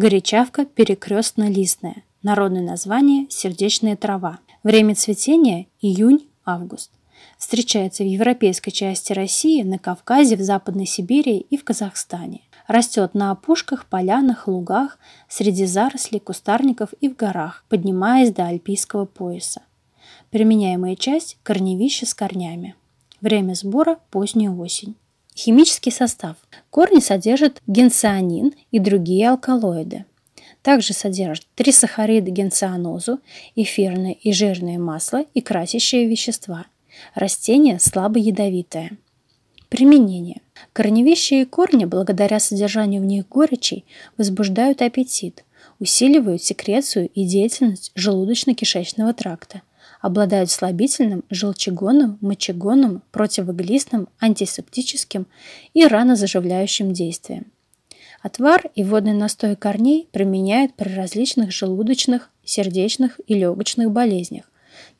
Горячавка перекрестно-листная. Народное название – сердечная трава. Время цветения – июнь-август. Встречается в европейской части России, на Кавказе, в Западной Сибири и в Казахстане. Растет на опушках, полянах, лугах, среди зарослей, кустарников и в горах, поднимаясь до альпийского пояса. Применяемая часть – корневище с корнями. Время сбора – поздняя осень. Химический состав. Корни содержат генцианин и другие алкалоиды. Также содержат трисахариды генцианозу, эфирное и жирное масло и красящие вещества. Растение слабо ядовитое. Применение. Корневища корни, благодаря содержанию в них горечей, возбуждают аппетит, усиливают секрецию и деятельность желудочно-кишечного тракта, обладают слабительным, желчегонным, мочегонным, противоглистным, антисептическим и ранозаживляющим действием. Отвар и водный настой корней применяют при различных желудочных, сердечных и легочных болезнях,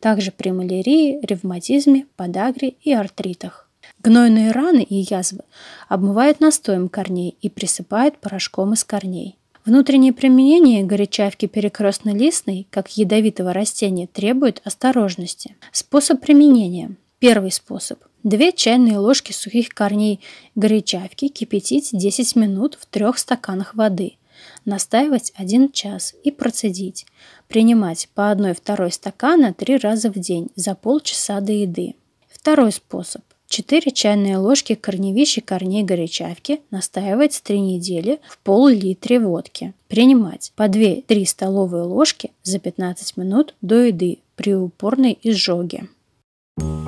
также при малярии, ревматизме, подагре и артритах. Гнойные раны и язвы обмывают настоем корней и присыпают порошком из корней. Внутреннее применение горячавки перекрестно-листной, как ядовитого растения, требует осторожности. Способ применения. Первый способ. 2 чайные ложки сухих корней горячавки кипятить 10 минут в 3 стаканах воды. Настаивать 1 час и процедить. Принимать по 1-2 стакана 3 раза в день за полчаса до еды. Второй способ. 4 чайные ложки корневищ и корней горячавки настаивать 3 недели в пол-литре водки. Принимать по 2-3 столовые ложки за 15 минут до еды при упорной изжоге. Thank you